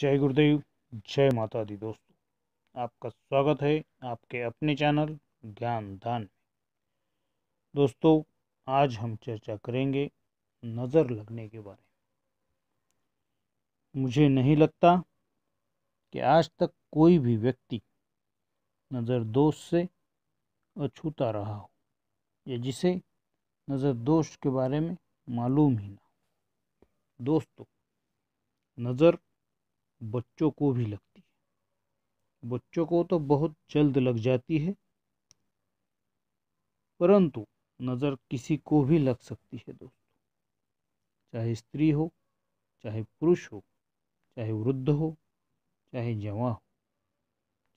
जय गुरुदेव जय माता दी दोस्तों आपका स्वागत है आपके अपने चैनल ज्ञान दान में दोस्तों आज हम चर्चा करेंगे नज़र लगने के बारे में मुझे नहीं लगता कि आज तक कोई भी व्यक्ति नज़र दोष से अछूता रहा हो या जिसे नज़र दोष के बारे में मालूम ही ना दोस्तों नज़र बच्चों को भी लगती है बच्चों को तो बहुत जल्द लग जाती है परंतु नज़र किसी को भी लग सकती है दोस्तों चाहे स्त्री हो चाहे पुरुष हो चाहे वृद्ध हो चाहे जवा हो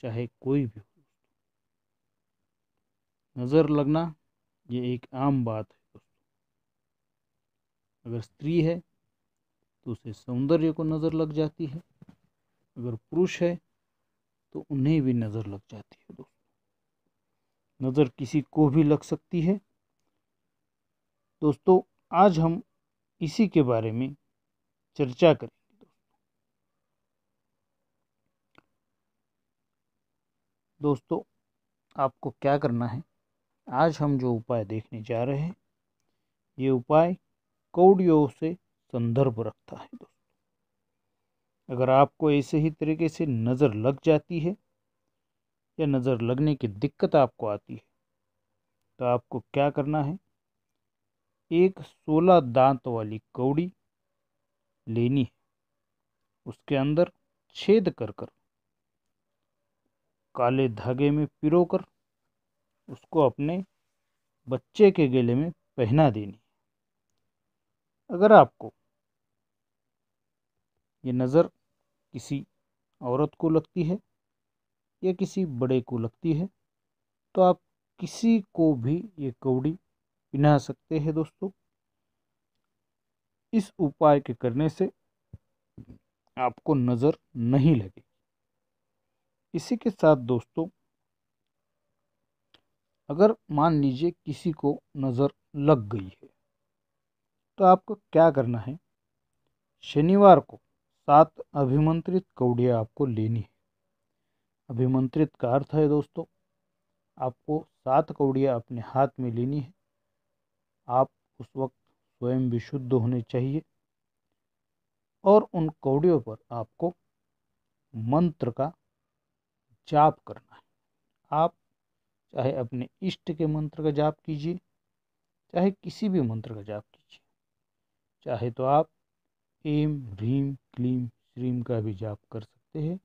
चाहे कोई भी हो नज़र लगना ये एक आम बात है दोस्तों अगर स्त्री है तो उसे सौंदर्य को नज़र लग जाती है अगर पुरुष है तो उन्हें भी नज़र लग जाती है दोस्तों नज़र किसी को भी लग सकती है दोस्तों आज हम इसी के बारे में चर्चा करेंगे दोस्तों दोस्तों आपको क्या करना है आज हम जो उपाय देखने जा रहे हैं ये उपाय कौड़ियों से संदर्भ रखता है दोस्तों अगर आपको ऐसे ही तरीके से नज़र लग जाती है या नज़र लगने की दिक्कत आपको आती है तो आपको क्या करना है एक सोलह दांत वाली कौड़ी लेनी है उसके अंदर छेद कर कर काले धागे में पिरो कर उसको अपने बच्चे के गले में पहना देनी अगर आपको ये नज़र किसी औरत को लगती है या किसी बड़े को लगती है तो आप किसी को भी ये कौड़ी पहना सकते हैं दोस्तों इस उपाय के करने से आपको नज़र नहीं लगेगी इसी के साथ दोस्तों अगर मान लीजिए किसी को नज़र लग गई है तो आपको क्या करना है शनिवार को सात अभिमंत्रित कौड़ियाँ आपको लेनी है अभिमंत्रित का अर्थ है दोस्तों आपको सात कौड़ियाँ अपने हाथ में लेनी है आप उस वक्त स्वयं विशुद्ध होने चाहिए और उन कौड़ियों पर आपको मंत्र का जाप करना है आप चाहे अपने इष्ट के मंत्र का जाप कीजिए चाहे किसी भी मंत्र का जाप कीजिए चाहे तो आप एम ह्रीम क्लीम श्रीम का भी जाप कर सकते हैं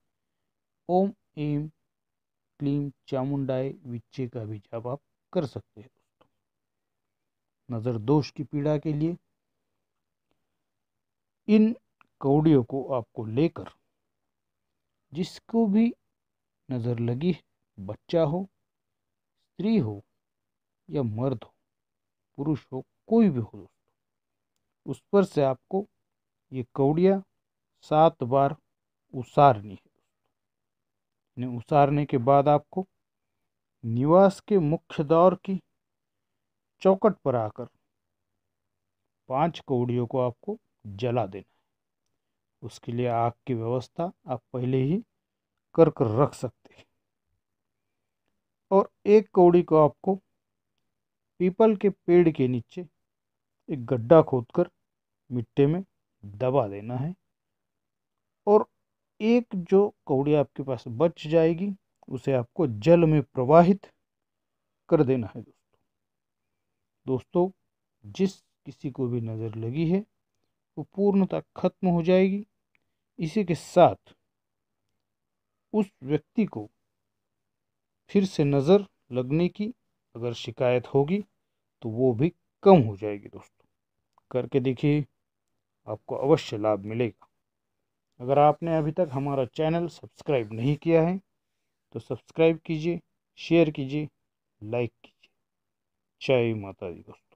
ओम एम क्लीम चामुंडाए विच्चे का भी जाप आप कर सकते हैं दोस्तों नज़र दोष की पीड़ा के लिए इन कौड़ियों को आपको लेकर जिसको भी नज़र लगी बच्चा हो स्त्री हो या मर्द हो पुरुष हो कोई भी हो दोस्तों उस पर से आपको ये कौड़िया सात बार उसारनी है इन्हें उसारने के बाद आपको निवास के मुख्य दौर की चौकट पर आकर पांच कौड़ियों को आपको जला देना है उसके लिए आग की व्यवस्था आप पहले ही कर कर रख सकते हैं और एक कौड़ी को आपको पीपल के पेड़ के नीचे एक गड्ढा खोदकर मिट्टी में दबा देना है और एक जो कौड़ी आपके पास बच जाएगी उसे आपको जल में प्रवाहित कर देना है दोस्तों दोस्तों जिस किसी को भी नज़र लगी है वो पूर्णतः खत्म हो जाएगी इसी के साथ उस व्यक्ति को फिर से नज़र लगने की अगर शिकायत होगी तो वो भी कम हो जाएगी दोस्तों करके देखिए आपको अवश्य लाभ मिलेगा अगर आपने अभी तक हमारा चैनल सब्सक्राइब नहीं किया है तो सब्सक्राइब कीजिए शेयर कीजिए लाइक कीजिए जय माता दी दोस्तों